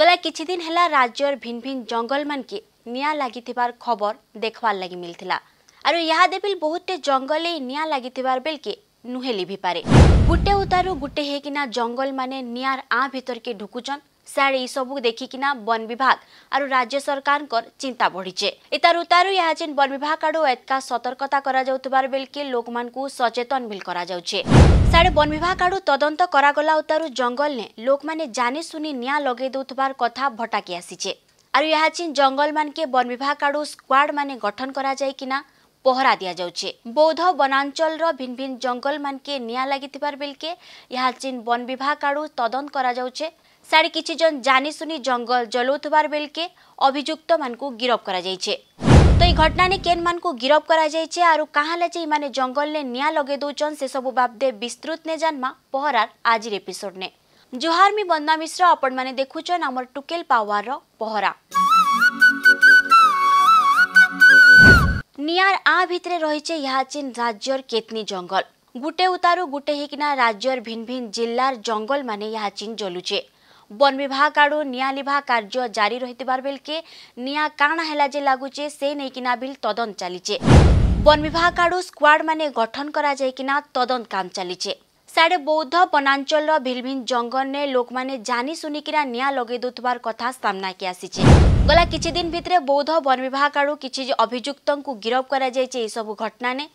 গলা কিছুদিন হেলা রাজ্যর ভিন ভিন জঙ্গলমানকে নিয়া লাগিথিবার খবর দেখবার লাগি মিলথিলা আর ইহা দেবিল বহুতটে জঙ্গলে নিয়া লাগিথিবার বেলকে নুহে লিভি পারে গোটে উতারু গোটে হেকিনা জঙ্গল মানে নিয়ার আ ভিতরকে ঢুকুচন ସାର୍ ଏଇସବୁ ଦେଖିକିନା ବନ ବିଭାଗ ଆରୁ ରାଜ୍ୟ ସରକାରଙ୍କର ଚିନ୍ତା ବଢ଼ିଛେ ଇତାରୁ ତାରୁ ଏହା ଯେନ୍ ବନ ବିଭାଗ ଆଡ଼ୁ ଏତକା ସତର୍କତା କରାଯାଉଥିବାର ବେଲକେ ଲୋକମାନଙ୍କୁ ସଚେତନ ବିଲ୍ କରାଯାଉଛେ ସାଡ଼େ ବନ ବିଭାଗ ଆଡ଼ୁ ତଦନ୍ତ କରାଗଲା ଉତାରୁ ଜଙ୍ଗଲନେ ଲୋକମାନେ ଜାନି ଶୁନି ନିଆଁ ଲଗେଇ ଦେଉଥିବାର କଥା ଭଟାକି ଆସିଛେ ଆରୁ ଏହା ଯେନ୍ ଜଙ୍ଗଲମାନକେ ବନ ବିଭାଗ ଆଡ଼ୁ ସ୍କ୍ୱାଡ୍ ମାନେ ଗଠନ କରାଯାଇକିନା পহরা দিয়া যাচ্ছে বৌদ্ধ বনাঞ্চলর ভিন ভিন জঙ্গল মানকে নিয়া লাগিবার বেলকে ইহা চীন বন বিভাগ আড়ু তদন্ত করা যাচ্ছে সাড়ে কিছু জন জানিশুনি জঙ্গল জলাউবার বেলকে অভিযুক্ত মানুষ গিরফ করা যাইছে তো এই ঘটনা নে কেন মানুষ গিরফ করা যাইছে আর কাহলে যে ইমানে জঙ্গলনে নিয়া লগাই দৌছন সেসবু বাবদে বিস্তৃত নে জানমা পহরার আজির এপিসোড নে জোহার মি বন্দনা মিশ্র আপন মানে দেখুছন আমার টুকেল পাওয়ার পহরা নিয়ার আ ভিতরে রয়েছে ইয়াচিন রাজ্যর কেতনি জঙ্গল গুটে উতারু গুটে হিকনা রাজ্যর ভিন ভিন জিল্লার জঙ্গল মানে ইয়াচিন জলুছে ବନ୍ ବିଭାଗ ଆଡ଼ୁ ନିଆଁ ଲିଭା କାର୍ଯ୍ୟ ଜାରି ରହିଥିବାର ବେଲକେ ନିଆଁ କାଣା ହେଲା ଯେ ଲାଗୁଛେ ସେ ନେଇକିନା ବିଲ୍ ତଦନ୍ତ ଚାଲିଛେ ବନ ବିଭାଗ ଆଡ଼ୁ ସ୍କ୍ୱାଡ୍ ମାନେ ଗଠନ କରାଯାଇକିନା ତଦନ୍ତ କାମ ଚାଲିଛେ ସାଡ଼େ ବୌଦ୍ଧ ବନାଞ୍ଚଳର ଭିଲଭିନ୍ ଜଙ୍ଗଲରେ ଲୋକମାନେ ଜାନି ଶୁଣିକିନା ନିଆଁ ଲଗେଇ ଦେଉଥିବାର କଥା ସାମ୍ନାକି ଆସିଛି ଗଲା କିଛି ଦିନ ଭିତରେ ବୌଦ୍ଧ ବନ ବିଭାଗ ଆଡ଼ୁ କିଛି ଅଭିଯୁକ୍ତଙ୍କୁ ଗିରଫ କରାଯାଇଛି ଏହିସବୁ ଘଟଣାରେ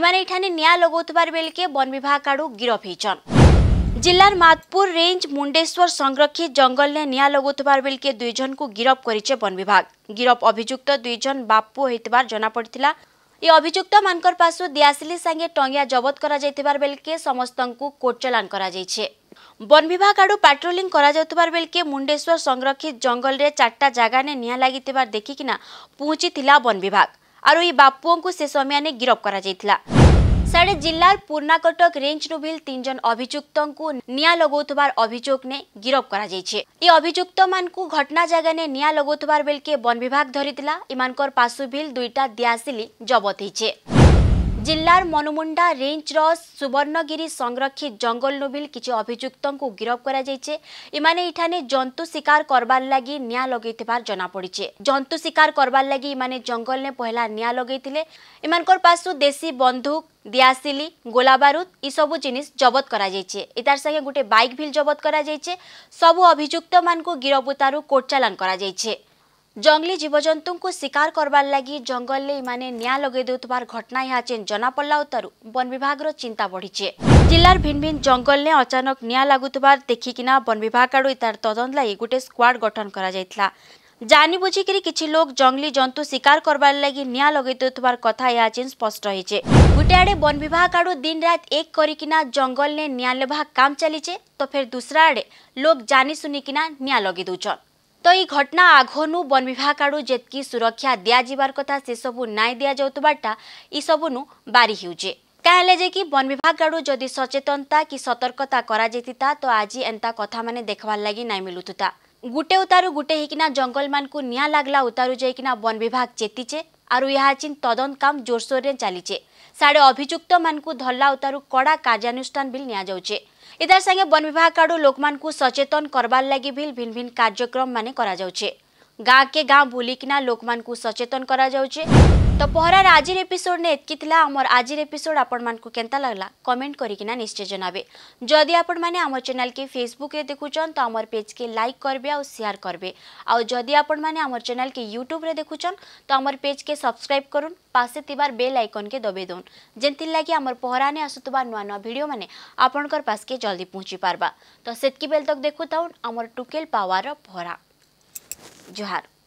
ଏମାନେ ଏଠାରେ ନିଆଁ ଲଗାଉଥିବାର ବେଲକେ ବନ ବିଭାଗ ଆଡ଼ୁ ଗିରଫ ହେଇଛନ୍ জেলার মাতপুর রেঞ্জ মুন্ডেশ্বর সংরক্ষিত জঙ্গলে নিয়া লগুথার বেলকে দুইজনকু গিরফ করেছে বন বিভাগ গিরফ অভিযুক্ত দুইজন বাপু হইতবার জনাপড়িলা এ অভিযুক্ত মানকর পাশু দিয়াসিলি সাঙ্গে টঙ্গিয়া জবত করা যাইতিবার বেলকে সমস্তঙ্কু কোর্ট চালান করা যাইছে বন বিভাগ আড়ু প্যাট্রোলিং করা যাউতিবার বেলকে মুন্ডেশ্বর সংরক্ষিত জঙ্গলরে চারটা জাগানে নিয়া লাগিতিবার দেখিকিনা পৌঁছিলা বন বিভাগ আর এই বাপুঙ্কু সে সময়ানে গিরফ করা যাইতিলা ସାଡ଼େ ଜିଲ୍ଲାର ପୂର୍ଣ୍ଣାକଟକ ରେଞ୍ଜନୋଭିଲ ତିନି ଜଣ ଅଭିଯୁକ୍ତଙ୍କୁ ନିଆଁ ଲଗାଉଥିବାର ଅଭିଯୋଗ ନେ ଗିରଫ କରାଯାଇଛି ଏ ଅଭିଯୁକ୍ତମାନଙ୍କୁ ଘଟଣା ଜାଗାରେ ନିଆଁ ଲଗାଉଥିବାର ବେଳକେ ବନ ବିଭାଗ ଧରିଥିଲା ଏମାନଙ୍କର ପାଶୁ ଭିଲ୍ ଦୁଇଟା ଦିଆସିଲି ଜବତ ହେଇଛି ଜିଲ୍ଲାର ମନମୁଣ୍ଡା ରେଞ୍ଜର ସୁବର୍ଣ୍ଣଗିରି ସଂରକ୍ଷିତ ଜଙ୍ଗଲ ନୋବିଲ କିଛି ଅଭିଯୁକ୍ତଙ୍କୁ ଗିରଫ କରାଯାଇଛି ଏମାନେ ଏଠାରେ ଜନ୍ତୁ ଶିକାର କରବାର ଲାଗି ନିଆଁ ଲଗେଇଥିବାର ଜଣାପଡ଼ିଛି ଜନ୍ତୁ ଶିକାର କରବାର ଲାଗି ଏମାନେ ଜଙ୍ଗଲରେ ପହିଲା ନିଆଁ ଲଗେଇଥିଲେ ଏମାନଙ୍କର ପାଶୁ ଦେଶୀ ବନ୍ଧୁକ দিয়াসিলি গোলাবারুদ এসবু জিনিস জবত করা যাইছে এটার সঙ্গে গোটে বাইক ভিল জবত করা যাইছে সবু অভিযুক্ত মানুষ গিরফ উতারু কোর্ট চালান করা যাইছে জঙ্গলি জীবজন্তুঙ্কু শিকার করবার লাগি জঙ্গলরে ইমানে নিয়া লগাই দেউথবার ঘটনা ইহা চেন জনা পড়লা উতারু বন বিভাগর চিন্তা বড়িছে জেলার ভিন ভিন জঙ্গলরে অচানক নিয়া লাগুথবার দেখিকিনা বন বিভাগ আড়ু ইতার তদন্ত লাগি গোটে স্কোয়াড গঠন করা যাইতলা জানি জানিবুঝিকি কিছু লোক জঙ্গলি জন্তু শিকার করবার লাগি নিয়া লগাই দেউথবার কথা ইহা চেন স্পষ্ট হয়েছে গোটে আড়ে বন বিভাগ আড়ু দিন রাত এক করিকিনা জঙ্গলরে নিয়া লেভা কাম চালিছে তো ফের দুসরা আড়ে লোক জানি শুনিকিনা নিয়া লগাই দেউছন ତ ଏଇ ଘଟଣା ଆଘନୁ ବନ ବିଭାଗ ଆଡ଼ୁ ଯେତ୍କି ସୁରକ୍ଷା ଦିଆଯିବାର କଥା ସେସବୁ ନାଇଁ ଦିଆଯାଉଥିବାର୍ଟା ଇସବୁନୁ ବାରି ହେଉଛେ ହେଲେ ଯେ କି ବନ ବିଭାଗ ଆଡ଼ୁ ଯଦି ସଚେତନତା କି ସତର୍କତା କରାଯାଇଥିତା ତ ଆଜି ଏନ୍ତା କଥାମାନେ ଦେଖ୍ବାର୍ ଲାଗି ନାଇଁ ମିଳୁଥିତା ଗୁଟେ ଉତାରୁ ଗୁଟେ ହେଇକିନା ଜଙ୍ଗଲମାନଙ୍କୁ ନିଆଁ ଲାଗ୍ଲା ଉତାରୁ ଯାଇକିନା ବନ ବିଭାଗ ଚେତିଛେ ଆରୁ ଏହା ଚିନ୍ ତଦନ୍ତ କାମ ଜୋରସୋରରେ ଚାଲିଛେ साढे अभियुक्त म धला उतारु कडा कार्नुष्ठान बि नियाउछा साङ्गे वन विभाग काडु लोक म सचेतन गर् भिन् भिन् कार्याउ गाँक गाँ बुलिकना लोक म सचेतन তো পহরার আজির এপিসোড নে এতকি লা আমার আজির এপিসোড আপন মানকু কেনতা লাগলা কমেন্ট করিকিনা নিশ্চয় জানাবে যদি আপন মানে আমার চ্যানেল কে ফেসবুক রে দেখুছন তো আমার পেজ কে লাইক করবে আর শেয়ার করবে আর যদি আপন মানে আমার চ্যানেল কে ইউটিউব রে দেখুছন তো আমার পেজ কে সাবস্ক্রাইব করুন পাশে তিবার বেল আইকন কে দবে দোন যেনতি লাগি আমার পহরানে আসুতবা নয়া নয়া ভিডিও মানে আপনকর পাসকে জলদি পৌঁছি পারবা তো সেতকি বেল তক দেখুতাউন আমার টুকেল পাওয়ার পহরা জোহার